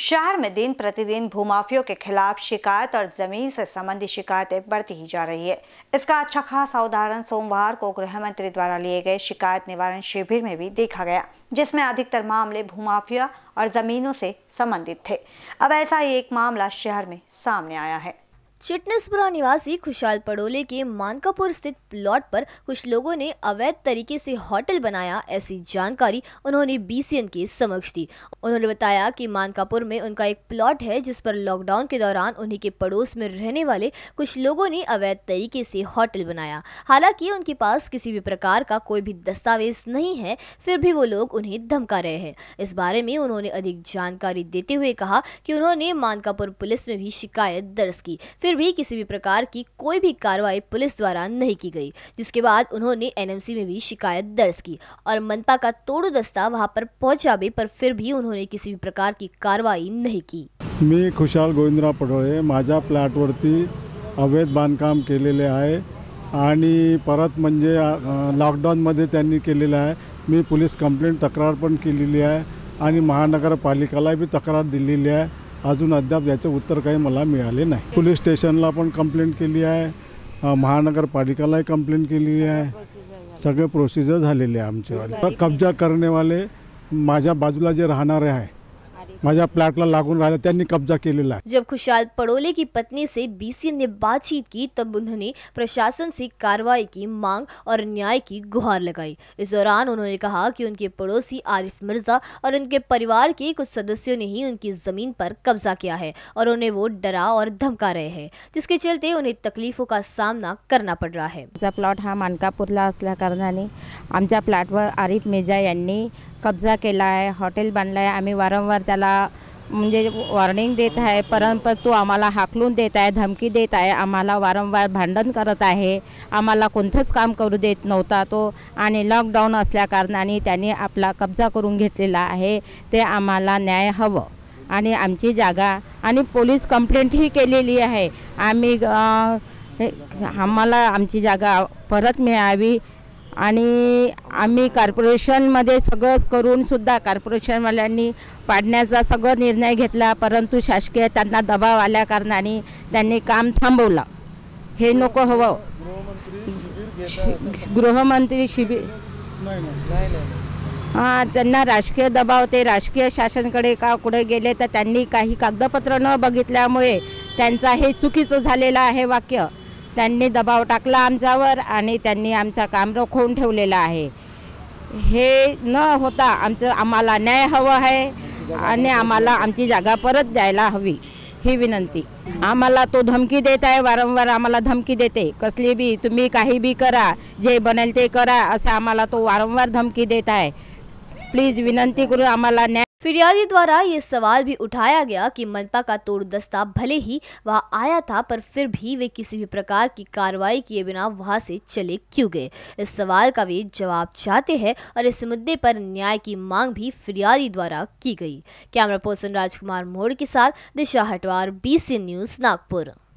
शहर में दिन प्रतिदिन भूमाफियों के खिलाफ शिकायत और जमीन से संबंधित शिकायतें बढ़ती ही जा रही है इसका अच्छा खासा उदाहरण सोमवार को गृह मंत्री द्वारा लिए गए शिकायत निवारण शिविर में भी देखा गया जिसमें अधिकतर मामले भूमाफिया और जमीनों से संबंधित थे अब ऐसा ही एक मामला शहर में सामने आया है चिटनेसपुरा निवासी खुशाल पड़ोले के मानकापुर स्थित प्लॉट पर कुछ लोगों ने अवैध तरीके से होटल बनाया ऐसी जानकारी उन्होंने बीसीएन के समक्ष दी उन्होंने बताया कि मानकापुर में उनका एक प्लॉट है जिस पर लॉकडाउन के दौरान उन्हीं के पड़ोस में रहने वाले कुछ लोगों ने अवैध तरीके से होटल बनाया हालांकि उनके पास किसी भी प्रकार का कोई भी दस्तावेज नहीं है फिर भी वो लोग उन्हें धमका रहे हैं इस बारे में उन्होंने अधिक जानकारी देते हुए कहा कि उन्होंने मानकापुर पुलिस में भी शिकायत दर्ज की फिर फिर भी किसी भी प्रकार की कोई भी कार्रवाई पुलिस द्वारा नहीं की गई जिसके बाद उन्होंने एनएमसी में भी शिकायत दर्ज की और मनपा का तोड़ू दस्ता वहाँ पर पहुँचा भी पर फिर भी उन्होंने किसी भी प्रकार की कार्रवाई नहीं की मैं खुशाल गोविंदराव पडोळे प्लैट वरती अवैध बांधकाम के लिए आणि परत मजे लॉकडाउन मधे के लिए मैं पुलिस कंप्लेन तक्रार पण केलेली आहे आणि तक्रार दिल्ली है अजून अद्याप याचं उत्तर काही मला मिळाले नाही पोलीस स्टेशनला पण कंप्लेंट केली आहे महानगरपालिकालाही कंप्लेंट केली आहे सगळे प्रोसिजर झालेले आहे आमचेवाले कब्जा करणेवाले माझ्या बाजूला जे राहणारे आहे मजा प्लॅटला लागून राहिला त्यांनी कब्जा के लिए जब खुशाल पड़ोले की पत्नी से बीसी ने बातचीत की तब उन्होंने प्रशासन से कार्रवाई की मांग और न्याय की गुहार लगाई इस दौरान उन्होंने कहा कि उनके पड़ोसी आरिफ मिर्जा और उनके परिवार के कुछ सदस्यों ने ही उनकी जमीन पर कब्जा किया है और उन्हें वो डरा और धमका रहे है जिसके चलते उन्हें तकलीफों का सामना करना पड़ रहा है प्लॉट हा मानकापूरला असल्या कारणाने आमच्या आरिफ मिर्जा कब्जा के हॉटेल बनला है आम्मी वारंवार आम्हाला म्हणजे वॉर्निंग देत आहे परंतु तू आम्हाला हाकलून देत आहे धमकी देत आहे आम्हाला वारंवार भांडण करत आहे आम्हाला कोणतंच काम करू देत नव्हता तो आणि लॉकडाऊन असल्याकारणाने त्याने आपला कब्जा करून घेतलेला आहे ते आम्हाला न्याय हवं आणि आमची जागा आणि पोलीस कंप्लेंटही केलेली आहे आम्ही आम्हाला आमची जागा परत मिळावी आणि आम्ही कार्पोरेशनमध्ये सगळंच करूनसुद्धा कार्पोरेशनवाल्यांनी पाडण्याचा सगळं निर्णय घेतला परंतु शासकीय त्यांना दबाव आल्याकारणाने त्यांनी काम थांबवलं हे नको हवं गृहमंत्री शिबिर हां त्यांना राजकीय दबाव ते राजकीय शासनकडे का कुठे गेले तर त्यांनी काही कागदपत्र न बघितल्यामुळे त्यांचा हे चुकीचं झालेलं आहे वाक्य त्यांनी दबाव टाकला आमच्यावर आणि त्यांनी आमचा काम रोखवून ठेवलेला आहे हे न होता आमचं आम्हाला न्याय हवं आहे आणि आम्हाला आमची जागा परत द्यायला हवी ही विनंती आम्हाला तो धमकी देत आहे वारंवार आम्हाला धमकी देते कसली बी तुम्ही काही बी करा जे बनेल ते करा असं आम्हाला तो वारंवार धमकी देत आहे प्लीज विनंती करू आम्हाला न्याय फिरियादी द्वारा ये सवाल भी उठाया गया कि मनपा का तोड़ दस्ता भले ही वहां आया था पर फिर भी वे किसी भी प्रकार की कार्रवाई किए बिना वहां से चले क्यों गए इस सवाल का वे जवाब चाहते हैं और इस मुद्दे पर न्याय की मांग भी फिरियादी द्वारा की गई कैमरा पर्सन राजकुमार मोड़ के साथ दिशा हटवार बी न्यूज नागपुर